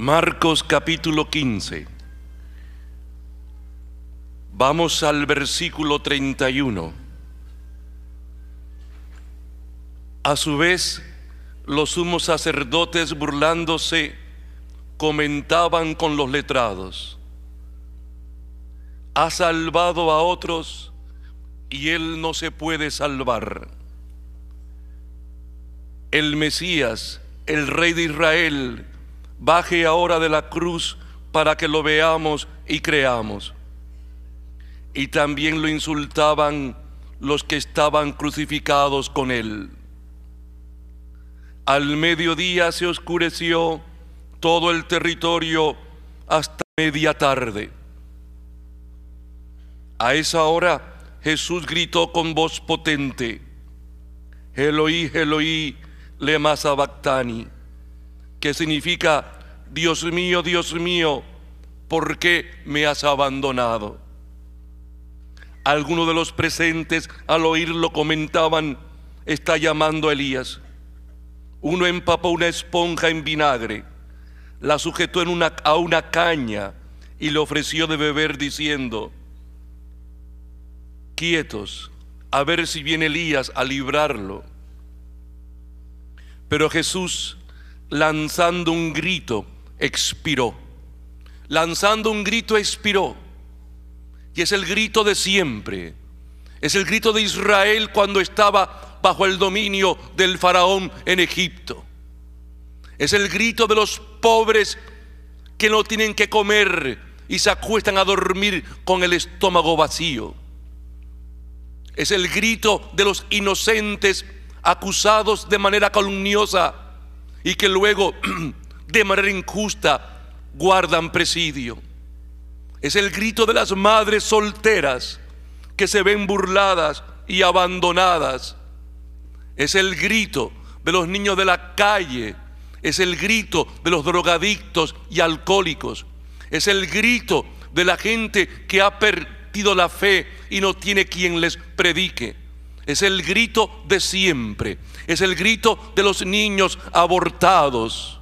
Marcos capítulo 15. Vamos al versículo 31. A su vez, los sumos sacerdotes burlándose comentaban con los letrados, ha salvado a otros y él no se puede salvar. El Mesías, el Rey de Israel, baje ahora de la cruz para que lo veamos y creamos. Y también lo insultaban los que estaban crucificados con él. Al mediodía se oscureció todo el territorio hasta media tarde. A esa hora Jesús gritó con voz potente, Eloí, Eloí, lema sabactani, que significa Dios mío, Dios mío, ¿por qué me has abandonado? Algunos de los presentes al oírlo comentaban, está llamando a Elías. Uno empapó una esponja en vinagre, la sujetó en una, a una caña y le ofreció de beber diciendo, quietos, a ver si viene Elías a librarlo. Pero Jesús, lanzando un grito, expiró. Lanzando un grito expiró. Y es el grito de siempre. Es el grito de Israel cuando estaba bajo el dominio del faraón en Egipto. Es el grito de los pobres que no tienen que comer y se acuestan a dormir con el estómago vacío. Es el grito de los inocentes acusados de manera calumniosa y que luego de manera injusta guardan presidio. Es el grito de las madres solteras que se ven burladas y abandonadas. Es el grito de los niños de la calle. Es el grito de los drogadictos y alcohólicos. Es el grito de la gente que ha perdido la fe y no tiene quien les predique. Es el grito de siempre. Es el grito de los niños abortados.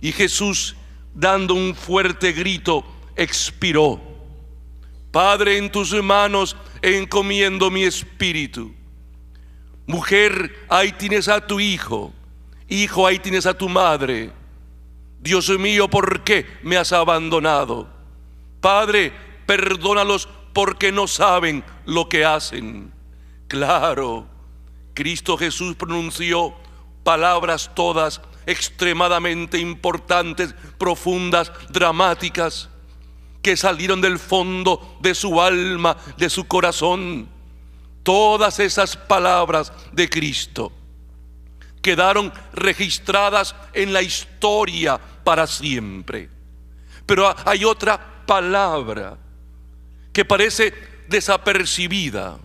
Y Jesús, dando un fuerte grito, expiró. Padre, en tus manos encomiendo mi espíritu. Mujer, ahí tienes a tu hijo. Hijo, ahí tienes a tu madre. Dios mío, ¿por qué me has abandonado? Padre, perdónalos porque no saben lo que hacen. Claro, Cristo Jesús pronunció palabras todas extremadamente importantes, profundas, dramáticas, que salieron del fondo de su alma, de su corazón. Todas esas palabras de Cristo quedaron registradas en la historia para siempre. Pero hay otra palabra que parece desapercibida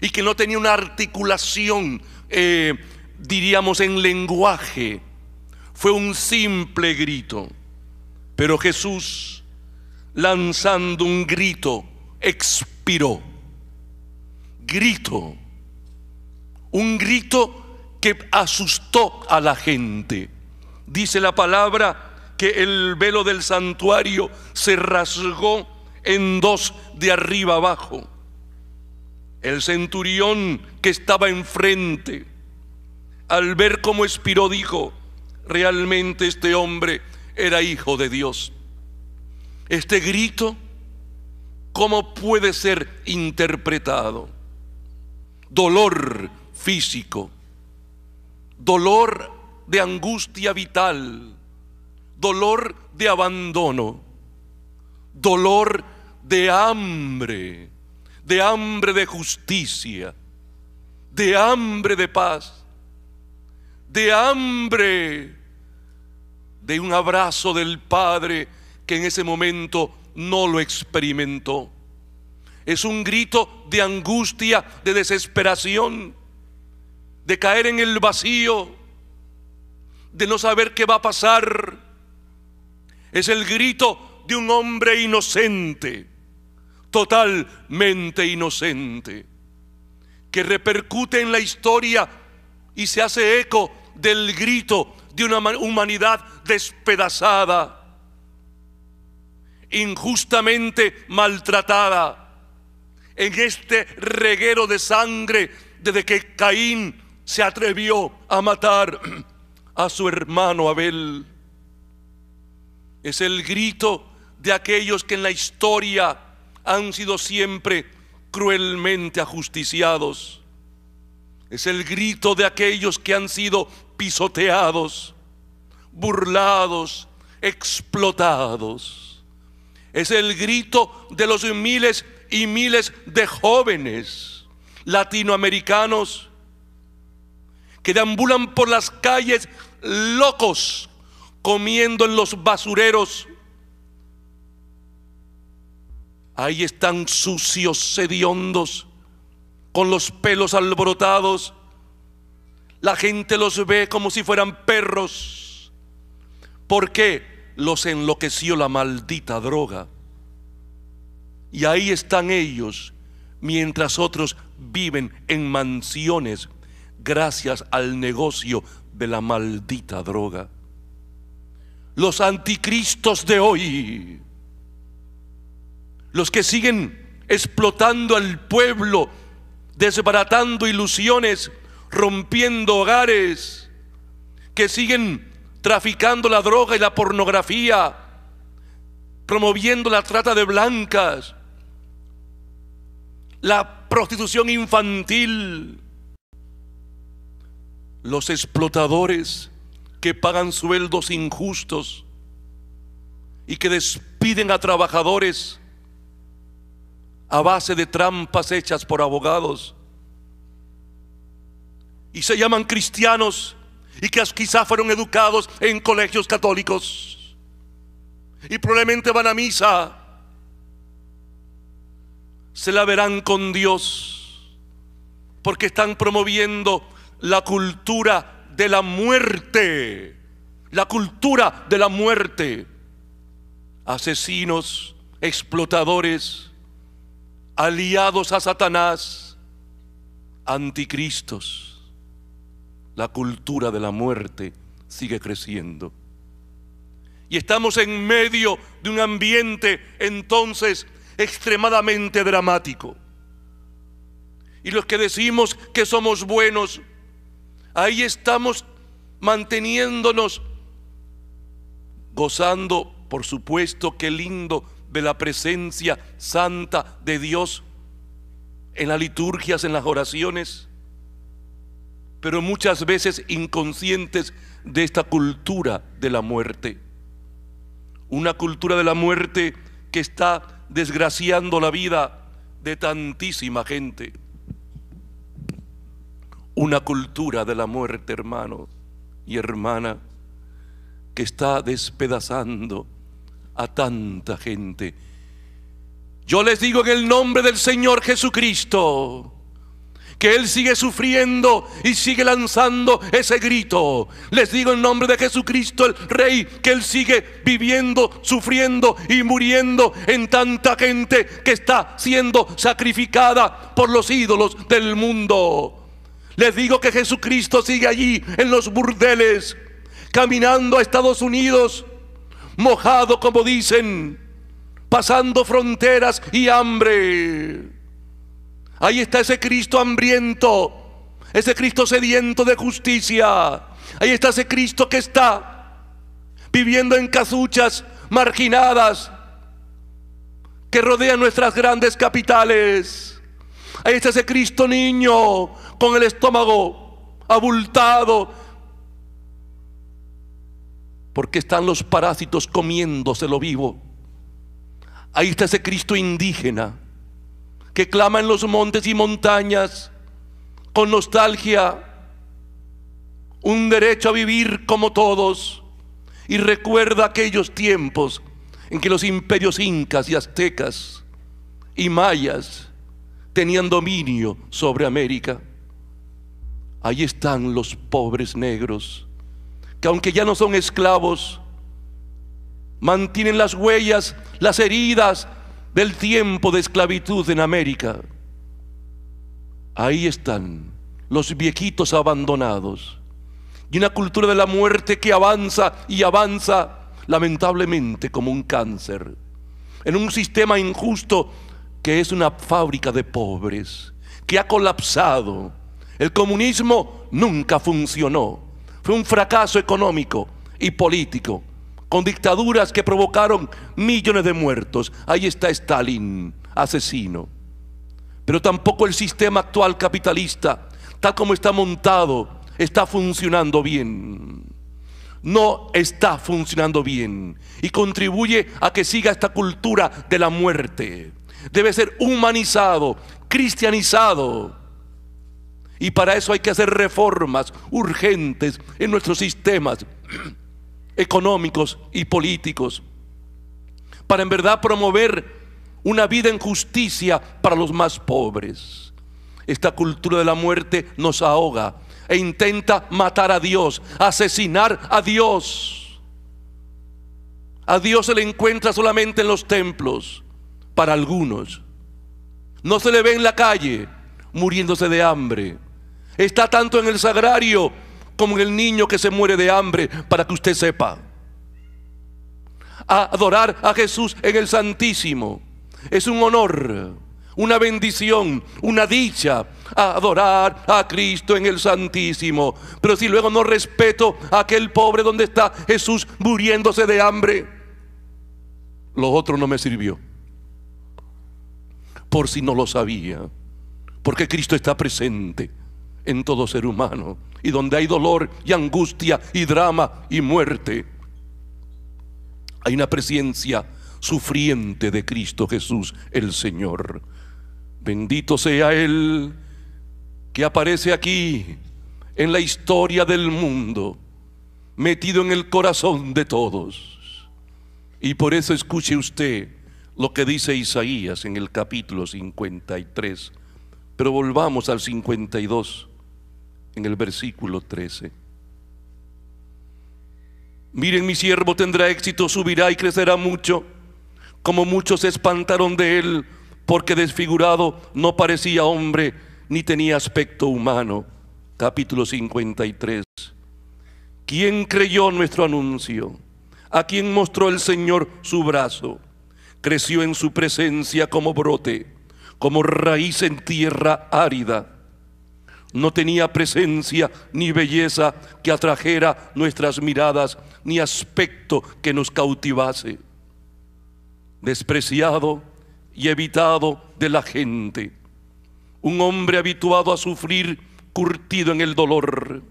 y que no tenía una articulación, eh, diríamos, en lenguaje fue un simple grito. Pero Jesús, lanzando un grito, expiró. Grito. Un grito que asustó a la gente. Dice la palabra que el velo del santuario se rasgó en dos de arriba abajo. El centurión que estaba enfrente, al ver cómo expiró, dijo, realmente este hombre era hijo de Dios. Este grito, ¿cómo puede ser interpretado? Dolor físico, dolor de angustia vital, dolor de abandono, dolor de hambre, de hambre de justicia, de hambre de paz, de hambre de un abrazo del Padre que en ese momento no lo experimentó. Es un grito de angustia, de desesperación, de caer en el vacío, de no saber qué va a pasar. Es el grito de un hombre inocente, totalmente inocente, que repercute en la historia y se hace eco del grito de una humanidad despedazada, injustamente maltratada, en este reguero de sangre desde que Caín se atrevió a matar a su hermano Abel. Es el grito de aquellos que en la historia han sido siempre cruelmente ajusticiados. Es el grito de aquellos que han sido pisoteados, burlados, explotados. Es el grito de los miles y miles de jóvenes latinoamericanos que deambulan por las calles locos, comiendo en los basureros. Ahí están sucios, sediondos con los pelos alborotados. La gente los ve como si fueran perros. porque Los enloqueció la maldita droga. Y ahí están ellos, mientras otros viven en mansiones gracias al negocio de la maldita droga. Los anticristos de hoy, los que siguen explotando al pueblo desbaratando ilusiones, rompiendo hogares, que siguen traficando la droga y la pornografía, promoviendo la trata de blancas, la prostitución infantil, los explotadores que pagan sueldos injustos y que despiden a trabajadores a base de trampas hechas por abogados. Y se llaman cristianos y que quizás fueron educados en colegios católicos. Y probablemente van a misa. Se la verán con Dios porque están promoviendo la cultura de la muerte. La cultura de la muerte. Asesinos, explotadores aliados a Satanás, anticristos. La cultura de la muerte sigue creciendo. Y estamos en medio de un ambiente entonces extremadamente dramático. Y los que decimos que somos buenos, ahí estamos manteniéndonos, gozando, por supuesto, qué lindo de la presencia santa de Dios en las liturgias, en las oraciones, pero muchas veces inconscientes de esta cultura de la muerte. Una cultura de la muerte que está desgraciando la vida de tantísima gente. Una cultura de la muerte, hermano y hermana, que está despedazando a tanta gente. Yo les digo en el nombre del Señor Jesucristo que Él sigue sufriendo y sigue lanzando ese grito. Les digo en nombre de Jesucristo, el Rey, que Él sigue viviendo, sufriendo y muriendo en tanta gente que está siendo sacrificada por los ídolos del mundo. Les digo que Jesucristo sigue allí en los burdeles, caminando a Estados Unidos mojado como dicen, pasando fronteras y hambre. Ahí está ese Cristo hambriento, ese Cristo sediento de justicia. Ahí está ese Cristo que está viviendo en casuchas marginadas que rodean nuestras grandes capitales. Ahí está ese Cristo niño con el estómago abultado, porque están los parásitos comiéndose lo vivo. Ahí está ese Cristo indígena que clama en los montes y montañas con nostalgia, un derecho a vivir como todos y recuerda aquellos tiempos en que los imperios incas y aztecas y mayas tenían dominio sobre América. Ahí están los pobres negros que aunque ya no son esclavos, mantienen las huellas, las heridas del tiempo de esclavitud en América. Ahí están los viejitos abandonados y una cultura de la muerte que avanza y avanza lamentablemente como un cáncer, en un sistema injusto que es una fábrica de pobres, que ha colapsado. El comunismo nunca funcionó un fracaso económico y político, con dictaduras que provocaron millones de muertos. Ahí está Stalin, asesino. Pero tampoco el sistema actual capitalista, tal como está montado, está funcionando bien. No está funcionando bien y contribuye a que siga esta cultura de la muerte. Debe ser humanizado, cristianizado y para eso hay que hacer reformas urgentes en nuestros sistemas económicos y políticos. Para en verdad promover una vida en justicia para los más pobres. Esta cultura de la muerte nos ahoga e intenta matar a Dios, asesinar a Dios. A Dios se le encuentra solamente en los templos, para algunos. No se le ve en la calle muriéndose de hambre. Está tanto en el sagrario como en el niño que se muere de hambre, para que usted sepa. adorar a Jesús en el Santísimo es un honor, una bendición, una dicha. adorar a Cristo en el Santísimo. Pero si luego no respeto a aquel pobre donde está Jesús muriéndose de hambre, lo otro no me sirvió. Por si no lo sabía, porque Cristo está presente en todo ser humano. Y donde hay dolor y angustia y drama y muerte, hay una presencia sufriente de Cristo Jesús el Señor. Bendito sea Él que aparece aquí en la historia del mundo, metido en el corazón de todos. Y por eso escuche usted lo que dice Isaías en el capítulo 53. Pero volvamos al 52 en el versículo 13. Miren, mi siervo tendrá éxito, subirá y crecerá mucho, como muchos se espantaron de él, porque desfigurado no parecía hombre, ni tenía aspecto humano. Capítulo 53. ¿Quién creyó nuestro anuncio? ¿A quién mostró el Señor su brazo? Creció en su presencia como brote, como raíz en tierra árida no tenía presencia ni belleza que atrajera nuestras miradas, ni aspecto que nos cautivase. Despreciado y evitado de la gente, un hombre habituado a sufrir, curtido en el dolor,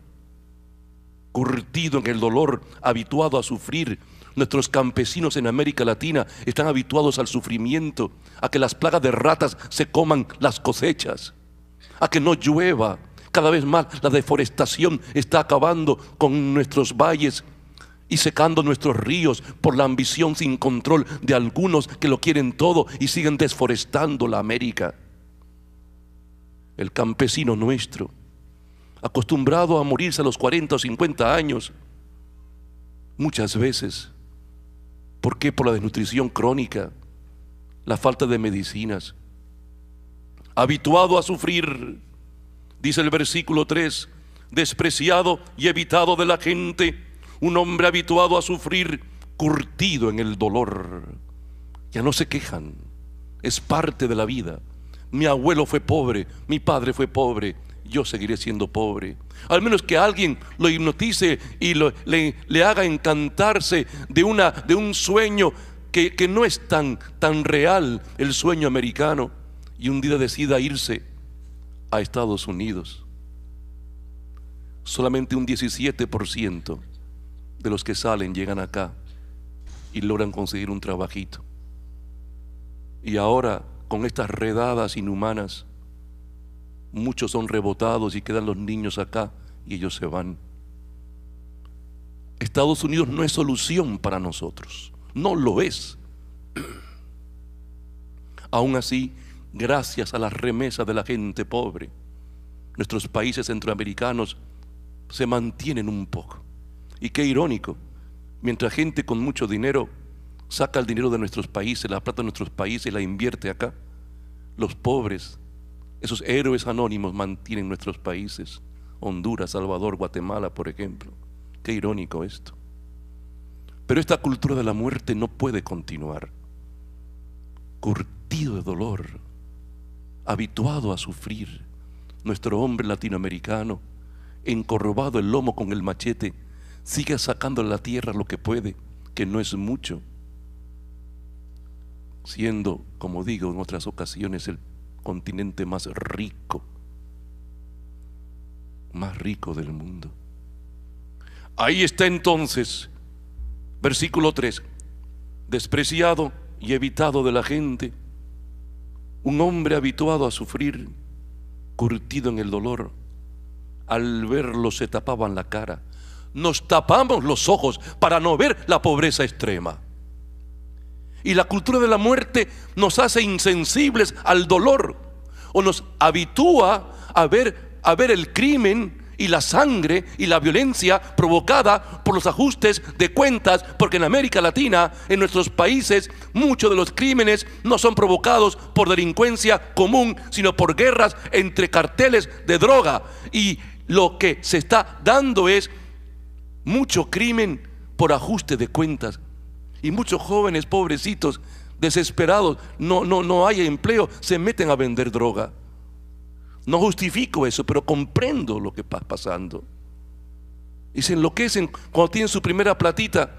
curtido en el dolor, habituado a sufrir. Nuestros campesinos en América Latina están habituados al sufrimiento, a que las plagas de ratas se coman las cosechas, a que no llueva, cada vez más la deforestación está acabando con nuestros valles y secando nuestros ríos por la ambición sin control de algunos que lo quieren todo y siguen desforestando la América. El campesino nuestro, acostumbrado a morirse a los 40 o 50 años, muchas veces, ¿por qué? Por la desnutrición crónica, la falta de medicinas, habituado a sufrir, Dice el versículo 3, despreciado y evitado de la gente, un hombre habituado a sufrir, curtido en el dolor. Ya no se quejan, es parte de la vida. Mi abuelo fue pobre, mi padre fue pobre, yo seguiré siendo pobre. Al menos que alguien lo hipnotice y le, haga encantarse de, un sueño que, no es tan, tan real, el sueño americano, y un día decida irse a Estados Unidos. Solamente un 17% de los que salen llegan acá y logran conseguir un trabajito. Y ahora, con estas redadas inhumanas, muchos son rebotados y quedan los niños acá y ellos se van. Estados Unidos no es solución para nosotros, no lo es. Aún así, gracias a las remesas de la gente pobre, nuestros países centroamericanos se mantienen un poco. Y qué irónico, mientras gente con mucho dinero saca el dinero de nuestros países, la plata de nuestros países y la invierte acá, los pobres, esos héroes anónimos mantienen nuestros países, Honduras, Salvador, Guatemala, por ejemplo. Qué irónico esto. Pero esta cultura de la muerte no puede continuar. Curtido de dolor, habituado a sufrir, nuestro hombre latinoamericano, encorrobado el lomo con el machete, sigue sacando a la tierra lo que puede, que no es mucho, siendo, como digo en otras ocasiones, el continente más rico, más rico del mundo. Ahí está entonces, versículo 3, despreciado y evitado de la gente, un hombre habituado a sufrir, curtido en el dolor, al verlo se tapaban la cara. Nos tapamos los ojos para no ver la pobreza extrema. Y la cultura de la muerte nos hace insensibles al dolor o nos habitúa a ver, a ver el crimen y la sangre y la violencia provocada por los ajustes de cuentas, porque en América Latina, en nuestros países, muchos de los crímenes no son provocados por delincuencia común, sino por guerras entre carteles de droga. Y lo que se está dando es mucho crimen por ajuste de cuentas. Y muchos jóvenes pobrecitos, desesperados, no, no, no hay empleo, se meten a vender droga. No justifico eso, pero comprendo lo que está pasando. Y se enloquecen cuando tienen su primera platita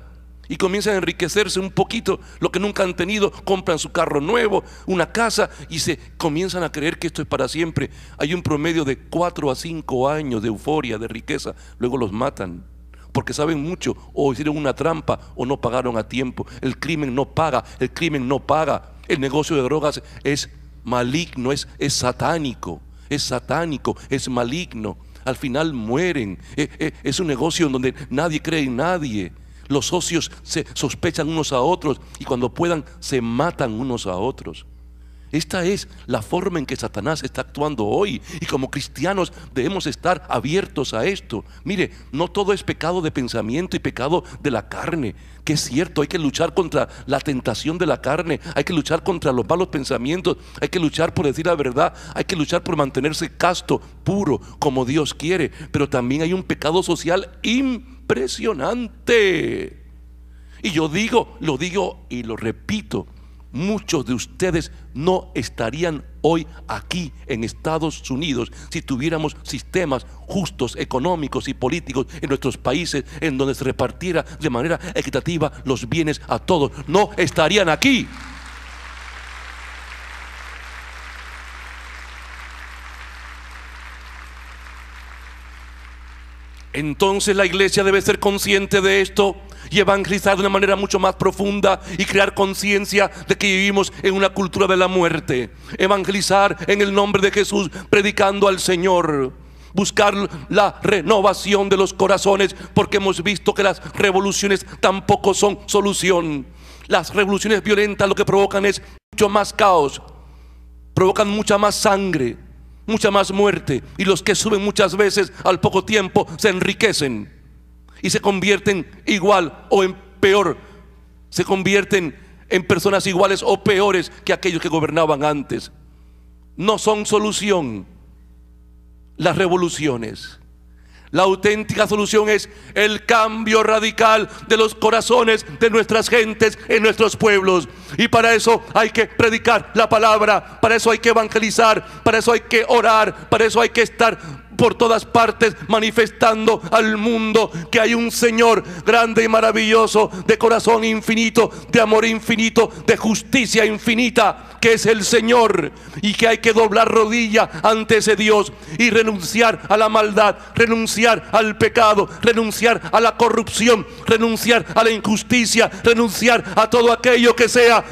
y comienzan a enriquecerse un poquito, lo que nunca han tenido, compran su carro nuevo, una casa y se comienzan a creer que esto es para siempre. Hay un promedio de 4 a 5 años de euforia, de riqueza, luego los matan. Porque saben mucho, o hicieron una trampa, o no pagaron a tiempo. El crimen no paga, el crimen no paga. El negocio de drogas es maligno, es, es satánico es satánico, es maligno. Al final mueren. Eh, eh, es un negocio en donde nadie cree en nadie. Los socios se sospechan unos a otros y cuando puedan se matan unos a otros. Esta es la forma en que Satanás está actuando hoy. Y como cristianos debemos estar abiertos a esto. Mire, no todo es pecado de pensamiento y pecado de la carne. Que es cierto, hay que luchar contra la tentación de la carne. Hay que luchar contra los malos pensamientos. Hay que luchar por decir la verdad. Hay que luchar por mantenerse casto, puro, como Dios quiere. Pero también hay un pecado social impresionante. Y yo digo, lo digo y lo repito muchos de ustedes no estarían hoy aquí en Estados Unidos si tuviéramos sistemas justos, económicos y políticos en nuestros países en donde se repartiera de manera equitativa los bienes a todos. No estarían aquí. Entonces la iglesia debe ser consciente de esto y evangelizar de una manera mucho más profunda y crear conciencia de que vivimos en una cultura de la muerte. Evangelizar en el nombre de Jesús, predicando al Señor. Buscar la renovación de los corazones porque hemos visto que las revoluciones tampoco son solución. Las revoluciones violentas lo que provocan es mucho más caos, provocan mucha más sangre, mucha más muerte. Y los que suben muchas veces al poco tiempo se enriquecen y se convierten igual o en peor. Se convierten en personas iguales o peores que aquellos que gobernaban antes. No son solución las revoluciones. La auténtica solución es el cambio radical de los corazones de nuestras gentes en nuestros pueblos. Y para eso hay que predicar la palabra, para eso hay que evangelizar, para eso hay que orar, para eso hay que estar por todas partes manifestando al mundo que hay un Señor grande y maravilloso, de corazón infinito, de amor infinito, de justicia infinita, que es el Señor y que hay que doblar rodilla ante ese Dios y renunciar a la maldad, renunciar al pecado, renunciar a la corrupción, renunciar a la injusticia, renunciar a todo aquello que sea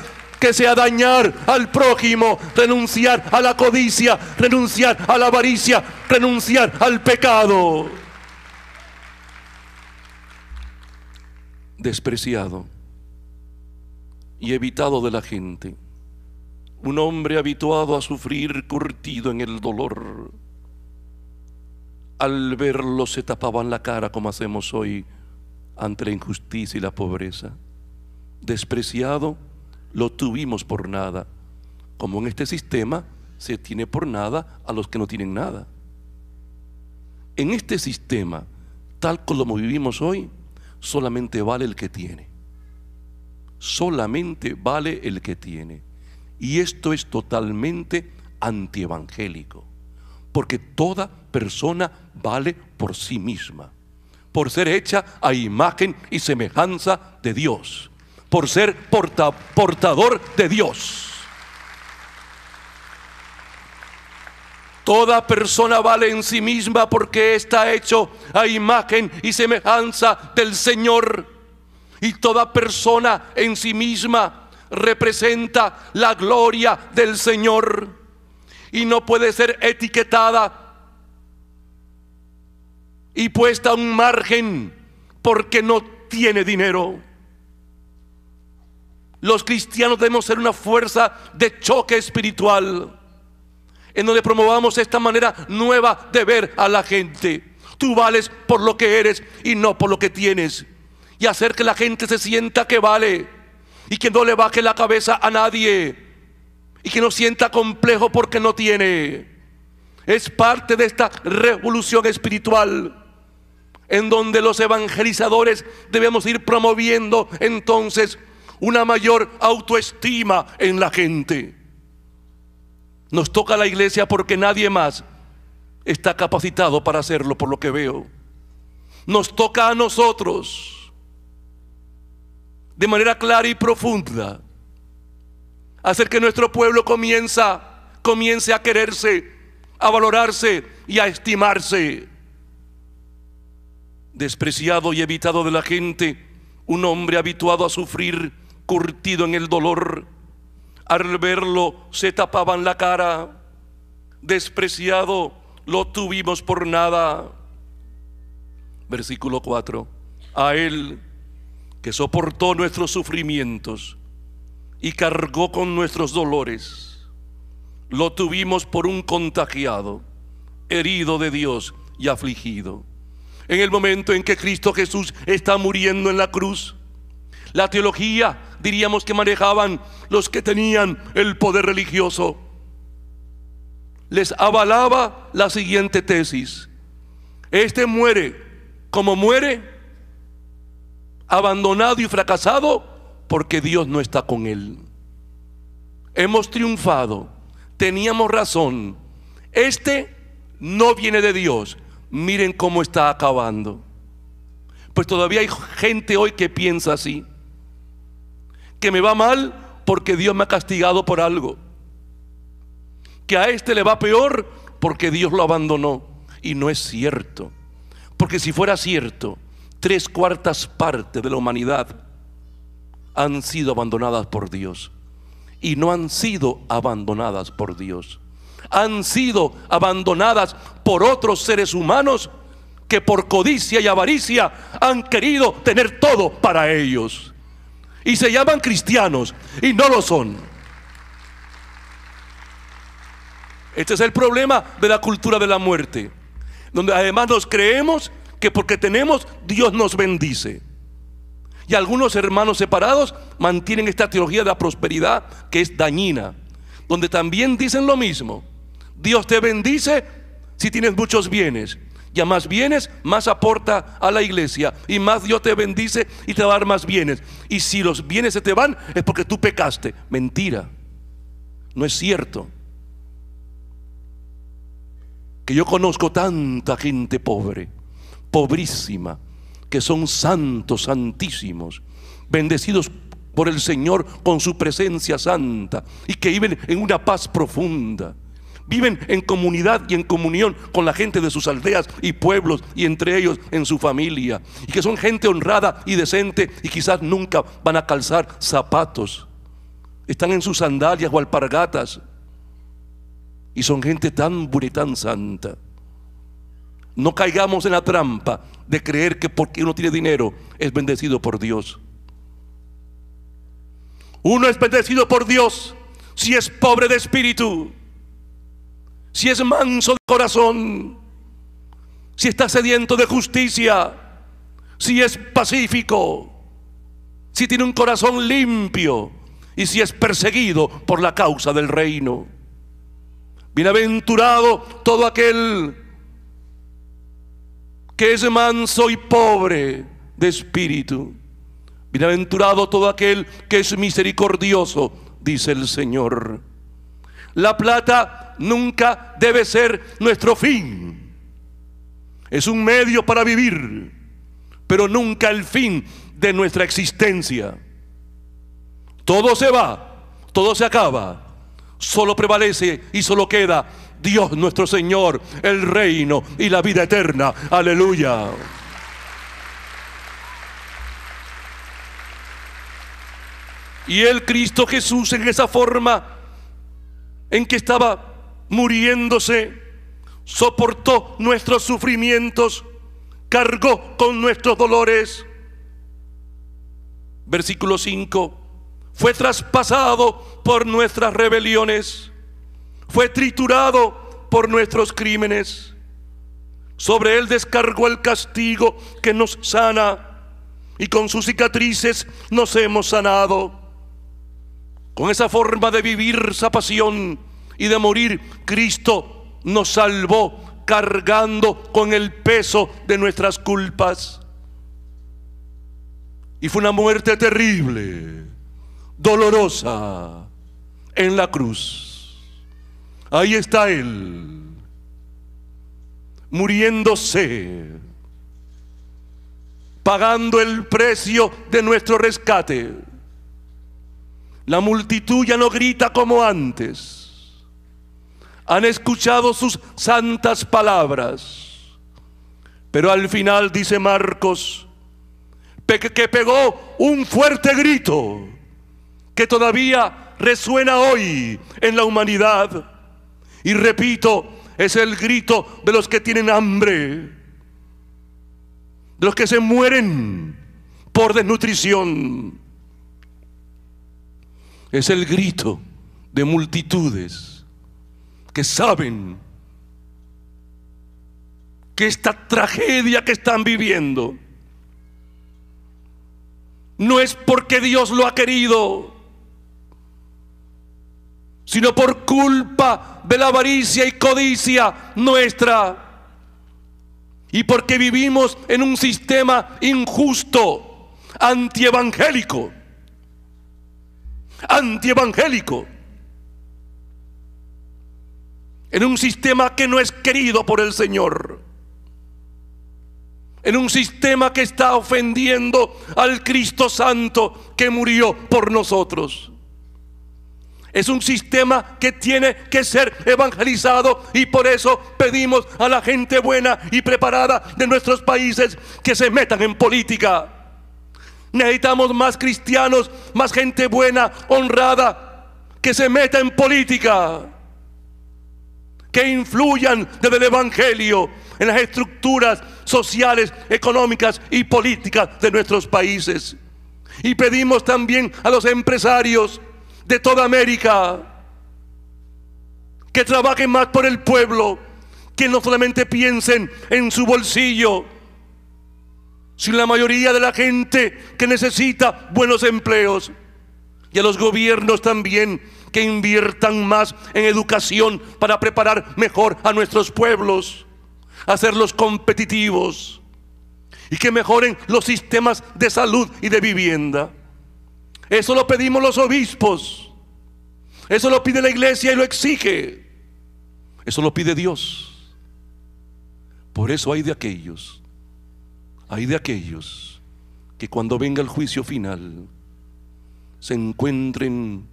que sea dañar al prójimo, renunciar a la codicia, renunciar a la avaricia, renunciar al pecado. Despreciado y evitado de la gente, un hombre habituado a sufrir, curtido en el dolor. Al verlo se tapaban la cara como hacemos hoy ante la injusticia y la pobreza. Despreciado lo tuvimos por nada, como en este sistema se tiene por nada a los que no tienen nada. En este sistema, tal como vivimos hoy, solamente vale el que tiene. Solamente vale el que tiene. Y esto es totalmente antievangélico, porque toda persona vale por sí misma, por ser hecha a imagen y semejanza de Dios por ser portador de Dios. Toda persona vale en sí misma porque está hecho a imagen y semejanza del Señor. Y toda persona en sí misma representa la gloria del Señor y no puede ser etiquetada y puesta a un margen porque no tiene dinero. Los cristianos debemos ser una fuerza de choque espiritual en donde promovamos esta manera nueva de ver a la gente. Tú vales por lo que eres y no por lo que tienes. Y hacer que la gente se sienta que vale y que no le baje la cabeza a nadie y que no sienta complejo porque no tiene. Es parte de esta revolución espiritual en donde los evangelizadores debemos ir promoviendo entonces una mayor autoestima en la gente. Nos toca a la iglesia porque nadie más está capacitado para hacerlo, por lo que veo. Nos toca a nosotros de manera clara y profunda hacer que nuestro pueblo comienza, comience a quererse, a valorarse y a estimarse. Despreciado y evitado de la gente, un hombre habituado a sufrir curtido en el dolor. Al verlo se tapaban la cara, despreciado, lo tuvimos por nada. Versículo 4. A Él que soportó nuestros sufrimientos y cargó con nuestros dolores, lo tuvimos por un contagiado, herido de Dios y afligido. En el momento en que Cristo Jesús está muriendo en la cruz, la teología, diríamos que manejaban los que tenían el poder religioso. Les avalaba la siguiente tesis. Este muere como muere, abandonado y fracasado, porque Dios no está con él. Hemos triunfado, teníamos razón. Este no viene de Dios. Miren cómo está acabando. Pues todavía hay gente hoy que piensa así que me va mal porque Dios me ha castigado por algo. Que a este le va peor porque Dios lo abandonó. Y no es cierto. Porque si fuera cierto, tres cuartas partes de la humanidad han sido abandonadas por Dios. Y no han sido abandonadas por Dios. Han sido abandonadas por otros seres humanos que por codicia y avaricia han querido tener todo para ellos y se llaman cristianos y no lo son. Este es el problema de la cultura de la muerte, donde además nos creemos que porque tenemos Dios nos bendice. Y algunos hermanos separados mantienen esta teología de la prosperidad que es dañina, donde también dicen lo mismo. Dios te bendice si tienes muchos bienes más bienes, más aporta a la iglesia. Y más Dios te bendice y te va a dar más bienes. Y si los bienes se te van, es porque tú pecaste. Mentira. No es cierto. Que yo conozco tanta gente pobre, pobrísima, que son santos, santísimos, bendecidos por el Señor con su presencia santa y que viven en una paz profunda. Viven en comunidad y en comunión con la gente de sus aldeas y pueblos y entre ellos en su familia. Y que son gente honrada y decente y quizás nunca van a calzar zapatos. Están en sus sandalias o alpargatas. Y son gente tan pura y tan santa. No caigamos en la trampa de creer que porque uno tiene dinero es bendecido por Dios. Uno es bendecido por Dios si es pobre de espíritu si es manso de corazón, si está sediento de justicia, si es pacífico, si tiene un corazón limpio y si es perseguido por la causa del reino. Bienaventurado todo aquel que es manso y pobre de espíritu. Bienaventurado todo aquel que es misericordioso, dice el Señor. La plata nunca debe ser nuestro fin. Es un medio para vivir, pero nunca el fin de nuestra existencia. Todo se va, todo se acaba, solo prevalece y solo queda Dios nuestro Señor, el reino y la vida eterna. Aleluya. Y el Cristo Jesús en esa forma en que estaba muriéndose, soportó nuestros sufrimientos, cargó con nuestros dolores. Versículo 5. Fue traspasado por nuestras rebeliones, fue triturado por nuestros crímenes. Sobre él descargó el castigo que nos sana y con sus cicatrices nos hemos sanado. Con esa forma de vivir, esa pasión, y de morir, Cristo nos salvó cargando con el peso de nuestras culpas. Y fue una muerte terrible, dolorosa, en la cruz. Ahí está Él, muriéndose, pagando el precio de nuestro rescate. La multitud ya no grita como antes han escuchado sus santas palabras. Pero al final dice Marcos que pegó un fuerte grito que todavía resuena hoy en la humanidad. Y repito, es el grito de los que tienen hambre, de los que se mueren por desnutrición. Es el grito de multitudes que saben que esta tragedia que están viviendo no es porque Dios lo ha querido, sino por culpa de la avaricia y codicia nuestra. Y porque vivimos en un sistema injusto, antievangélico, antievangélico en un sistema que no es querido por el Señor, en un sistema que está ofendiendo al Cristo Santo que murió por nosotros. Es un sistema que tiene que ser evangelizado y por eso pedimos a la gente buena y preparada de nuestros países que se metan en política. Necesitamos más cristianos, más gente buena, honrada, que se meta en política que influyan desde el Evangelio en las estructuras sociales, económicas y políticas de nuestros países. Y pedimos también a los empresarios de toda América que trabajen más por el pueblo, que no solamente piensen en su bolsillo, sino la mayoría de la gente que necesita buenos empleos. Y a los gobiernos también que inviertan más en educación para preparar mejor a nuestros pueblos, hacerlos competitivos y que mejoren los sistemas de salud y de vivienda. Eso lo pedimos los obispos. Eso lo pide la iglesia y lo exige. Eso lo pide Dios. Por eso hay de aquellos, hay de aquellos que cuando venga el juicio final se encuentren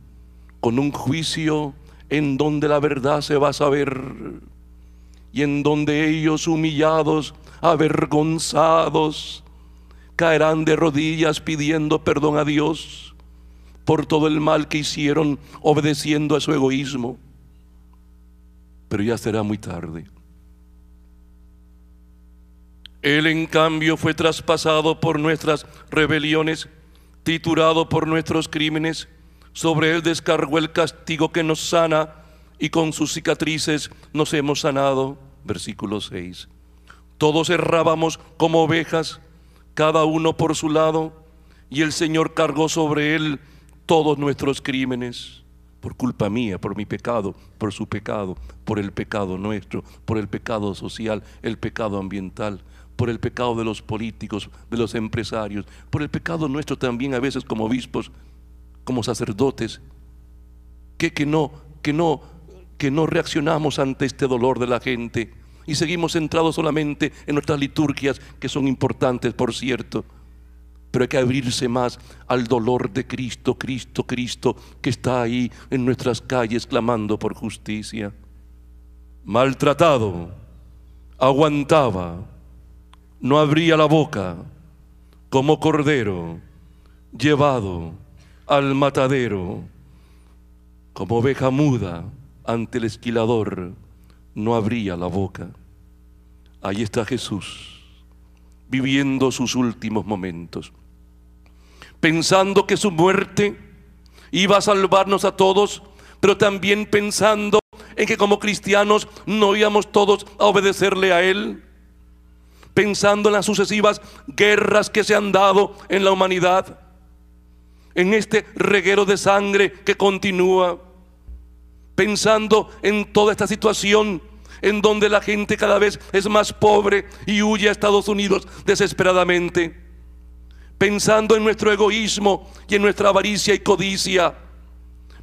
con un juicio en donde la verdad se va a saber y en donde ellos humillados, avergonzados, caerán de rodillas pidiendo perdón a Dios por todo el mal que hicieron obedeciendo a su egoísmo. Pero ya será muy tarde. Él en cambio fue traspasado por nuestras rebeliones, triturado por nuestros crímenes sobre Él descargó el castigo que nos sana y con sus cicatrices nos hemos sanado. Versículo 6. Todos errábamos como ovejas, cada uno por su lado, y el Señor cargó sobre Él todos nuestros crímenes, por culpa mía, por mi pecado, por su pecado, por el pecado nuestro, por el pecado social, el pecado ambiental, por el pecado de los políticos, de los empresarios, por el pecado nuestro también a veces como obispos, como sacerdotes, que, que, no, que, no, que no reaccionamos ante este dolor de la gente y seguimos centrados solamente en nuestras liturgias, que son importantes, por cierto. Pero hay que abrirse más al dolor de Cristo, Cristo, Cristo, que está ahí en nuestras calles clamando por justicia. Maltratado, aguantaba, no abría la boca, como cordero, llevado al matadero, como oveja muda ante el esquilador, no abría la boca. Ahí está Jesús, viviendo sus últimos momentos, pensando que su muerte iba a salvarnos a todos, pero también pensando en que como cristianos no íbamos todos a obedecerle a Él, pensando en las sucesivas guerras que se han dado en la humanidad, en este reguero de sangre que continúa, pensando en toda esta situación en donde la gente cada vez es más pobre y huye a Estados Unidos desesperadamente, pensando en nuestro egoísmo y en nuestra avaricia y codicia,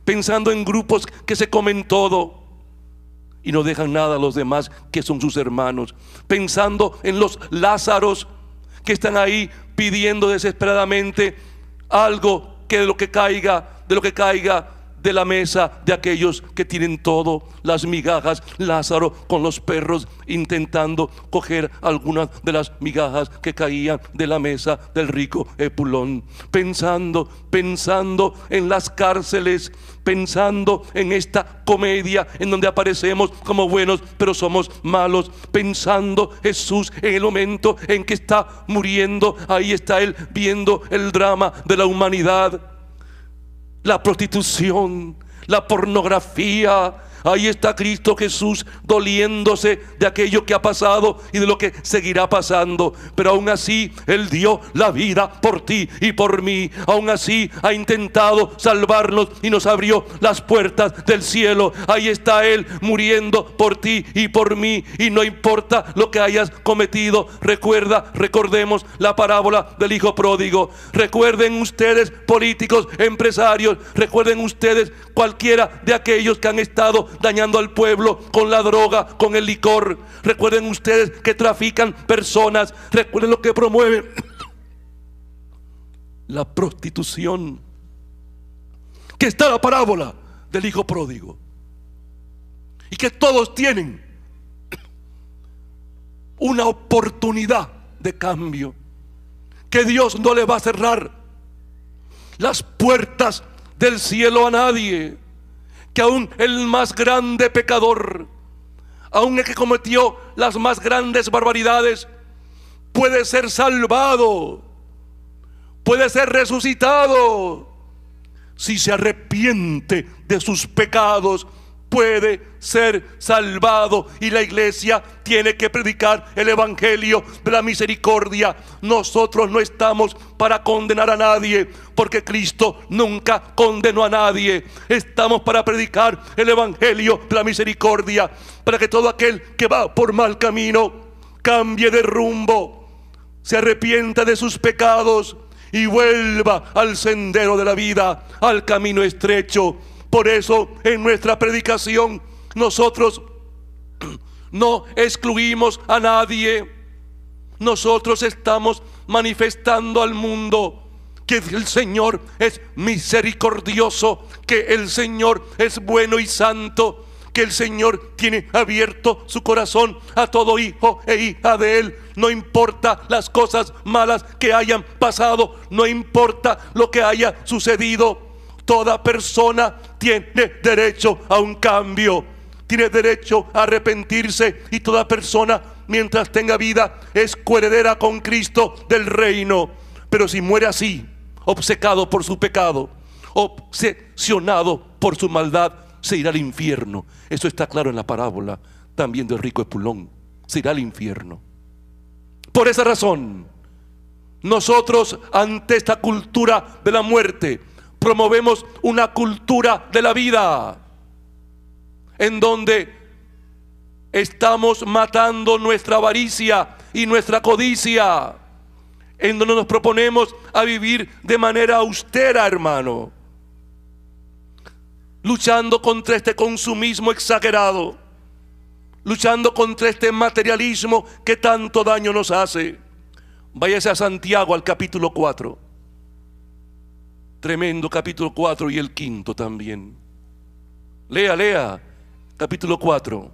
pensando en grupos que se comen todo y no dejan nada a los demás que son sus hermanos, pensando en los Lázaros que están ahí pidiendo desesperadamente algo de lo que caiga, de lo que caiga, de la mesa de aquellos que tienen todo, las migajas, Lázaro con los perros intentando coger algunas de las migajas que caían de la mesa del rico Epulón, pensando, pensando en las cárceles, pensando en esta comedia en donde aparecemos como buenos pero somos malos, pensando Jesús en el momento en que está muriendo, ahí está él viendo el drama de la humanidad la prostitución, la pornografía, Ahí está Cristo Jesús doliéndose de aquello que ha pasado y de lo que seguirá pasando. Pero aún así Él dio la vida por ti y por mí. Aún así ha intentado salvarnos y nos abrió las puertas del cielo. Ahí está Él muriendo por ti y por mí. Y no importa lo que hayas cometido. Recuerda, recordemos la parábola del Hijo Pródigo. Recuerden ustedes políticos, empresarios. Recuerden ustedes cualquiera de aquellos que han estado dañando al pueblo con la droga, con el licor. Recuerden ustedes que trafican personas. Recuerden lo que promueven. La prostitución. Que está la parábola del hijo pródigo. Y que todos tienen una oportunidad de cambio. Que Dios no le va a cerrar las puertas del cielo a nadie que aún el más grande pecador, aún el que cometió las más grandes barbaridades, puede ser salvado, puede ser resucitado, si se arrepiente de sus pecados puede ser salvado y la iglesia tiene que predicar el evangelio de la misericordia. Nosotros no estamos para condenar a nadie, porque Cristo nunca condenó a nadie. Estamos para predicar el evangelio de la misericordia, para que todo aquel que va por mal camino cambie de rumbo, se arrepienta de sus pecados y vuelva al sendero de la vida, al camino estrecho por eso en nuestra predicación nosotros no excluimos a nadie. Nosotros estamos manifestando al mundo que el Señor es misericordioso, que el Señor es bueno y santo, que el Señor tiene abierto su corazón a todo hijo e hija de Él. No importa las cosas malas que hayan pasado, no importa lo que haya sucedido. Toda persona tiene derecho a un cambio. Tiene derecho a arrepentirse y toda persona, mientras tenga vida, es coheredera con Cristo del reino. Pero si muere así, obsecado por su pecado, obsesionado por su maldad, se irá al infierno. Eso está claro en la parábola también del rico Epulón. Se irá al infierno. Por esa razón, nosotros ante esta cultura de la muerte, promovemos una cultura de la vida en donde estamos matando nuestra avaricia y nuestra codicia, en donde nos proponemos a vivir de manera austera, hermano, luchando contra este consumismo exagerado, luchando contra este materialismo que tanto daño nos hace. Váyase a Santiago al capítulo 4. Tremendo capítulo 4 y el quinto también. Lea, lea capítulo 4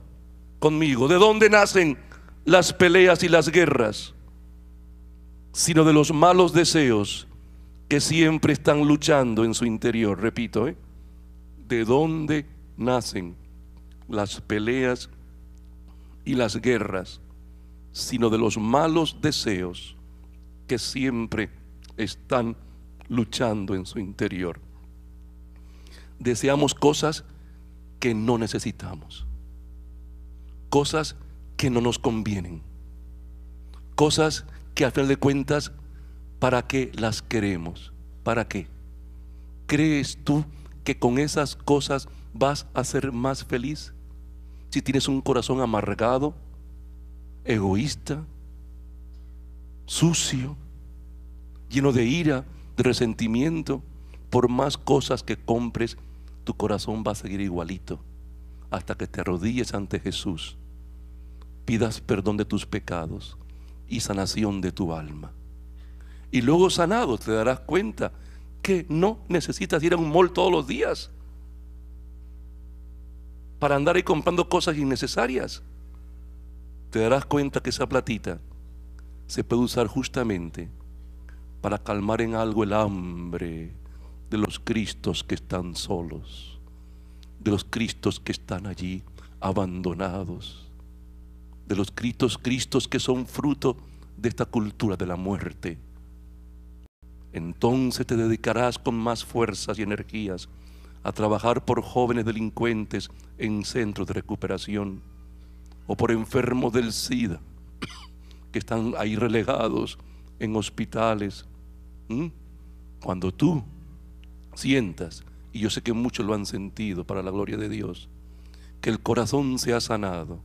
conmigo. ¿De dónde nacen las peleas y las guerras? Sino de los malos deseos que siempre están luchando en su interior. Repito, ¿eh? ¿de dónde nacen las peleas y las guerras? Sino de los malos deseos que siempre están luchando luchando en su interior. Deseamos cosas que no necesitamos, cosas que no nos convienen, cosas que a final de cuentas, ¿para qué las queremos? ¿Para qué? ¿Crees tú que con esas cosas vas a ser más feliz? Si tienes un corazón amargado, egoísta, sucio, lleno de ira, resentimiento, por más cosas que compres, tu corazón va a seguir igualito hasta que te arrodilles ante Jesús, pidas perdón de tus pecados y sanación de tu alma. Y luego sanado te darás cuenta que no necesitas ir a un mall todos los días para andar ahí comprando cosas innecesarias. Te darás cuenta que esa platita se puede usar justamente para calmar en algo el hambre de los Cristos que están solos, de los Cristos que están allí abandonados, de los Cristos, Cristos que son fruto de esta cultura de la muerte. Entonces te dedicarás con más fuerzas y energías a trabajar por jóvenes delincuentes en centros de recuperación o por enfermos del SIDA que están ahí relegados en hospitales. Cuando tú sientas, y yo sé que muchos lo han sentido para la gloria de Dios, que el corazón se ha sanado,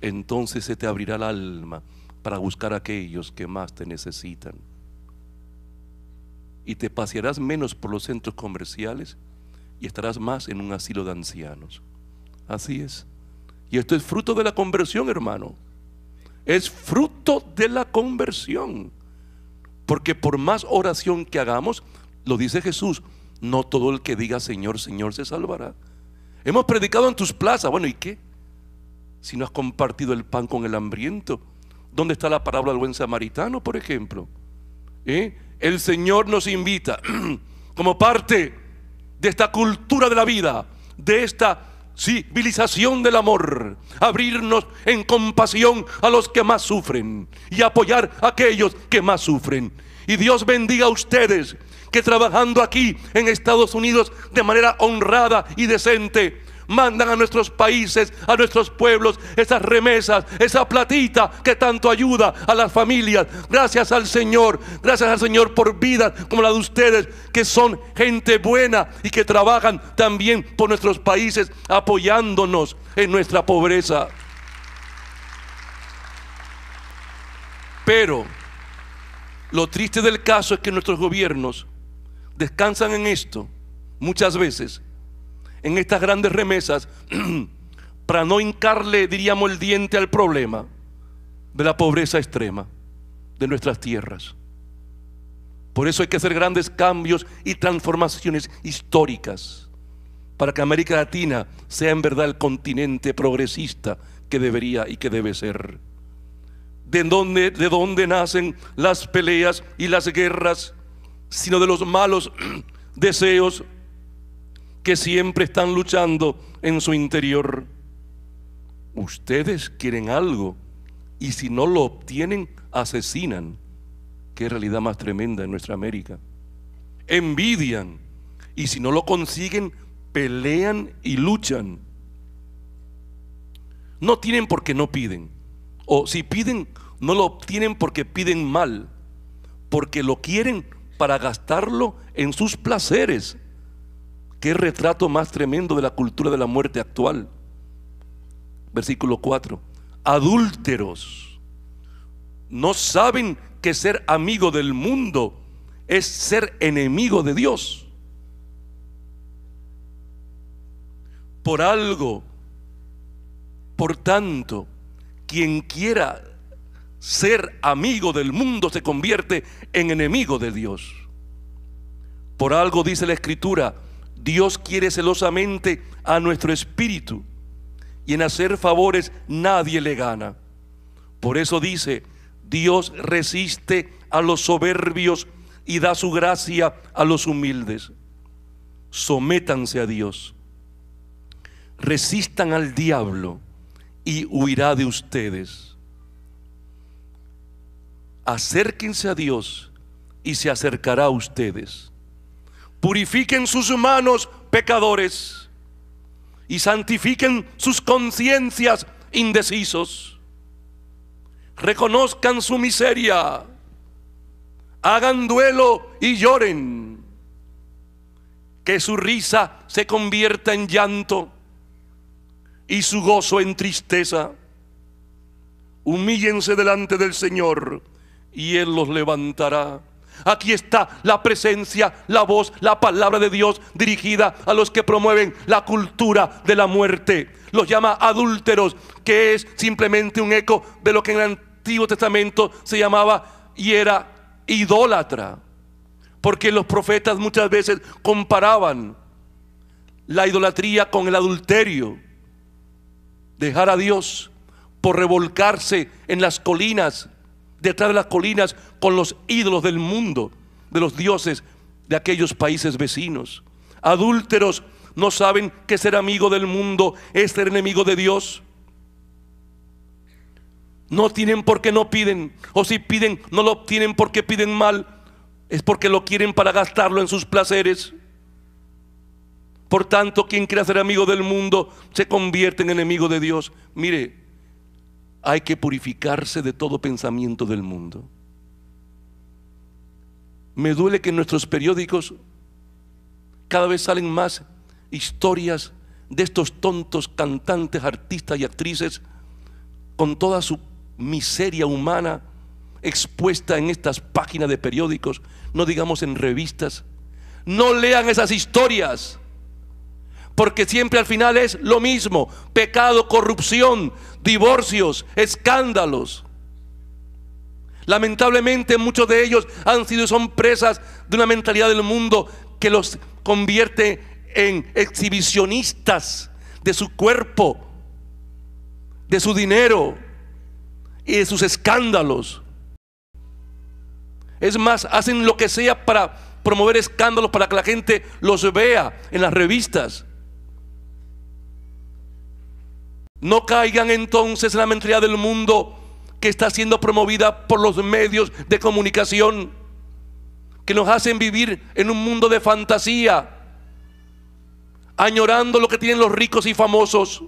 entonces se te abrirá el alma para buscar a aquellos que más te necesitan. Y te pasearás menos por los centros comerciales y estarás más en un asilo de ancianos. Así es. Y esto es fruto de la conversión, hermano. Es fruto de la conversión. Porque por más oración que hagamos, lo dice Jesús, no todo el que diga Señor, Señor se salvará. Hemos predicado en tus plazas, bueno, ¿y qué? Si no has compartido el pan con el hambriento. ¿Dónde está la palabra del buen samaritano, por ejemplo? ¿Eh? El Señor nos invita como parte de esta cultura de la vida, de esta civilización del amor, abrirnos en compasión a los que más sufren y apoyar a aquellos que más sufren. Y Dios bendiga a ustedes que trabajando aquí en Estados Unidos de manera honrada y decente, mandan a nuestros países, a nuestros pueblos, esas remesas, esa platita que tanto ayuda a las familias. Gracias al Señor, gracias al Señor por vidas como la de ustedes, que son gente buena y que trabajan también por nuestros países, apoyándonos en nuestra pobreza. Pero lo triste del caso es que nuestros gobiernos descansan en esto muchas veces en estas grandes remesas para no hincarle, diríamos, el diente al problema de la pobreza extrema de nuestras tierras. Por eso hay que hacer grandes cambios y transformaciones históricas para que América Latina sea en verdad el continente progresista que debería y que debe ser. ¿De dónde, de nacen las peleas y las guerras? Sino de los malos deseos que siempre están luchando en su interior. Ustedes quieren algo y si no lo obtienen, asesinan. Qué realidad más tremenda en nuestra América. Envidian y si no lo consiguen, pelean y luchan. No tienen porque no piden. O si piden, no lo obtienen porque piden mal, porque lo quieren para gastarlo en sus placeres. Qué retrato más tremendo de la cultura de la muerte actual. Versículo 4. Adúlteros. No saben que ser amigo del mundo es ser enemigo de Dios. Por algo, por tanto, quien quiera ser amigo del mundo se convierte en enemigo de Dios. Por algo dice la escritura, Dios quiere celosamente a nuestro espíritu y en hacer favores nadie le gana. Por eso dice, Dios resiste a los soberbios y da su gracia a los humildes. Sométanse a Dios. Resistan al diablo y huirá de ustedes. Acérquense a Dios y se acercará a ustedes. Purifiquen sus manos, pecadores, y santifiquen sus conciencias, indecisos. Reconozcan su miseria, hagan duelo y lloren. Que su risa se convierta en llanto y su gozo en tristeza. Humíllense delante del Señor y Él los levantará. Aquí está la presencia, la voz, la palabra de Dios dirigida a los que promueven la cultura de la muerte. Los llama adúlteros, que es simplemente un eco de lo que en el Antiguo Testamento se llamaba y era idólatra. Porque los profetas muchas veces comparaban la idolatría con el adulterio. Dejar a Dios por revolcarse en las colinas detrás de las colinas con los ídolos del mundo, de los dioses de aquellos países vecinos. Adúlteros no saben que ser amigo del mundo es ser enemigo de Dios. No tienen porque no piden. O si piden, no lo obtienen porque piden mal. Es porque lo quieren para gastarlo en sus placeres. Por tanto, quien quiera ser amigo del mundo se convierte en enemigo de Dios. Mire, hay que purificarse de todo pensamiento del mundo. Me duele que en nuestros periódicos cada vez salen más historias de estos tontos cantantes, artistas y actrices con toda su miseria humana expuesta en estas páginas de periódicos, no digamos en revistas. No lean esas historias, porque siempre al final es lo mismo, pecado, corrupción, divorcios, escándalos. Lamentablemente muchos de ellos han sido y son presas de una mentalidad del mundo que los convierte en exhibicionistas de su cuerpo, de su dinero y de sus escándalos. Es más, hacen lo que sea para promover escándalos para que la gente los vea en las revistas. No caigan entonces en la mentalidad del mundo que está siendo promovida por los medios de comunicación, que nos hacen vivir en un mundo de fantasía, añorando lo que tienen los ricos y famosos.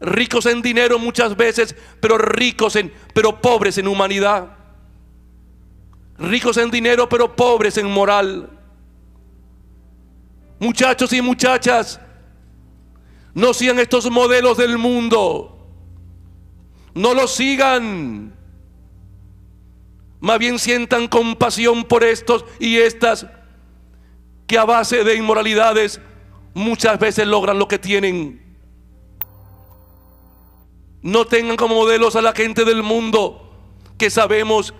Ricos en dinero muchas veces, pero ricos en pero pobres en humanidad. Ricos en dinero, pero pobres en moral. Muchachos y muchachas, no sigan estos modelos del mundo. No los sigan. Más bien sientan compasión por estos y estas que a base de inmoralidades muchas veces logran lo que tienen. No tengan como modelos a la gente del mundo que sabemos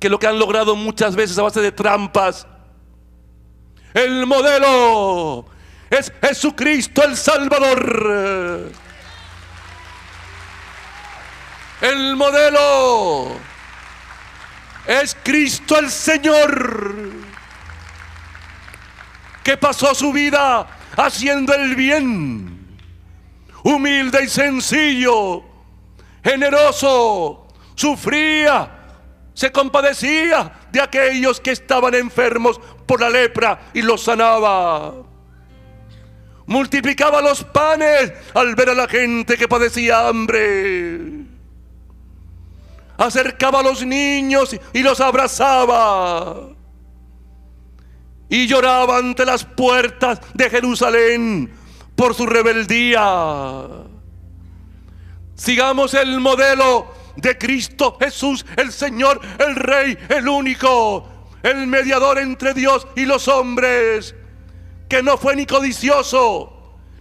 que lo que han logrado muchas veces a base de trampas. El modelo es Jesucristo el Salvador. El modelo es Cristo el Señor, que pasó su vida haciendo el bien, humilde y sencillo, generoso, sufría, se compadecía de aquellos que estaban enfermos por la lepra y los sanaba multiplicaba los panes al ver a la gente que padecía hambre. Acercaba a los niños y los abrazaba. Y lloraba ante las puertas de Jerusalén por su rebeldía. Sigamos el modelo de Cristo Jesús, el Señor, el Rey, el único, el mediador entre Dios y los hombres que no fue ni codicioso,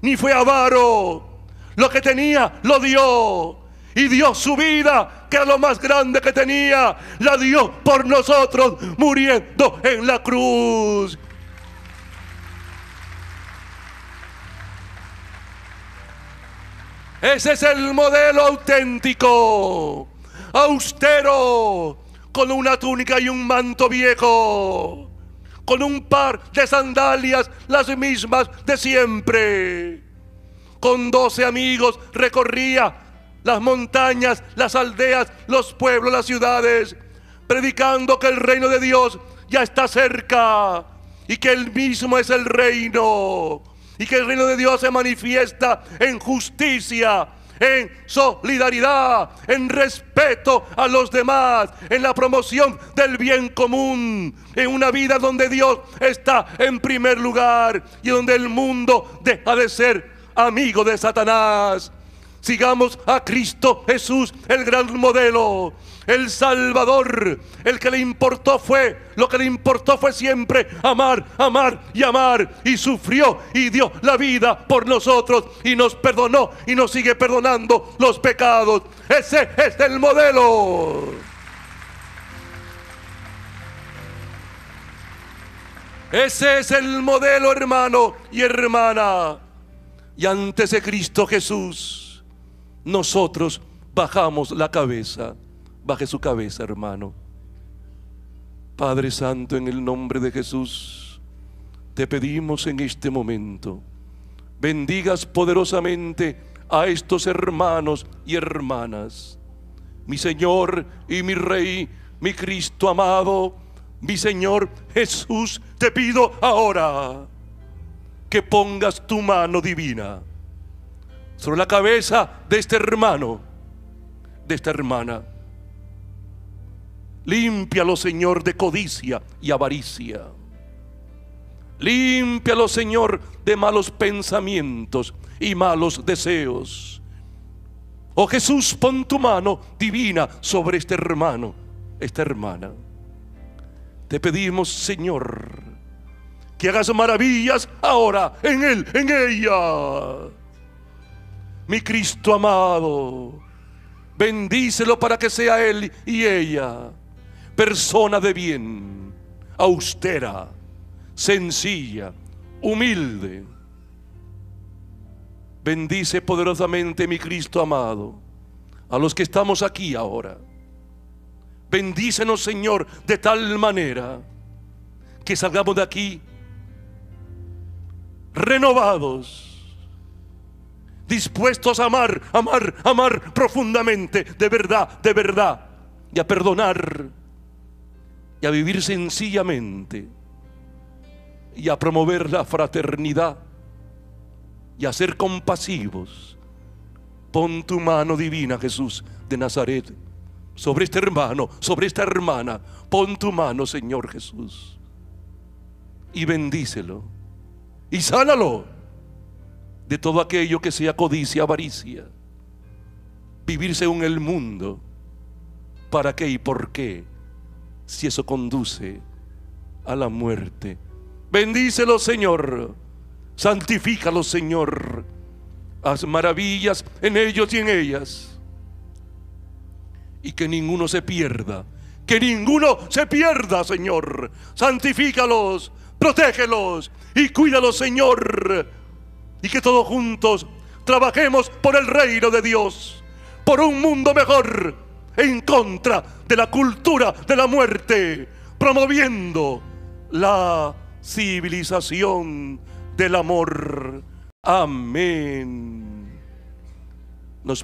ni fue avaro. Lo que tenía, lo dio. Y dio su vida, que era lo más grande que tenía. La dio por nosotros, muriendo en la cruz. Ese es el modelo auténtico, austero, con una túnica y un manto viejo con un par de sandalias, las mismas de siempre. Con doce amigos recorría las montañas, las aldeas, los pueblos, las ciudades, predicando que el reino de Dios ya está cerca y que Él mismo es el reino y que el reino de Dios se manifiesta en justicia en solidaridad, en respeto a los demás, en la promoción del bien común, en una vida donde Dios está en primer lugar y donde el mundo deja de ser amigo de Satanás. Sigamos a Cristo Jesús, el gran modelo el Salvador. El que le importó fue, lo que le importó fue siempre amar, amar y amar. Y sufrió y dio la vida por nosotros y nos perdonó y nos sigue perdonando los pecados. Ese es el modelo. Ese es el modelo, hermano y hermana. Y ante de Cristo Jesús, nosotros bajamos la cabeza. Baje su cabeza, hermano. Padre Santo, en el nombre de Jesús, te pedimos en este momento, bendigas poderosamente a estos hermanos y hermanas. Mi Señor y mi Rey, mi Cristo amado, mi Señor Jesús, te pido ahora que pongas tu mano divina sobre la cabeza de este hermano, de esta hermana. Límpialo, Señor, de codicia y avaricia. Límpialo, Señor, de malos pensamientos y malos deseos. Oh Jesús, pon tu mano divina sobre este hermano, esta hermana. Te pedimos, Señor, que hagas maravillas ahora en él, en ella. Mi Cristo amado, bendícelo para que sea él y ella persona de bien, austera, sencilla, humilde. Bendice poderosamente, mi Cristo amado, a los que estamos aquí ahora. Bendícenos, Señor, de tal manera que salgamos de aquí renovados, dispuestos a amar, amar, amar profundamente, de verdad, de verdad, y a perdonar y a vivir sencillamente y a promover la fraternidad y a ser compasivos. Pon tu mano divina, Jesús de Nazaret, sobre este hermano, sobre esta hermana. Pon tu mano, Señor Jesús, y bendícelo y sánalo de todo aquello que sea codicia, avaricia, vivir según el mundo. ¿Para qué y por qué? si eso conduce a la muerte. Bendícelo, Señor. Santifícalo, Señor. Haz maravillas en ellos y en ellas. Y que ninguno se pierda. Que ninguno se pierda, Señor. Santifícalos, protégelos y cuídalos, Señor. Y que todos juntos trabajemos por el reino de Dios, por un mundo mejor en contra de la cultura de la muerte, promoviendo la civilización del amor. Amén.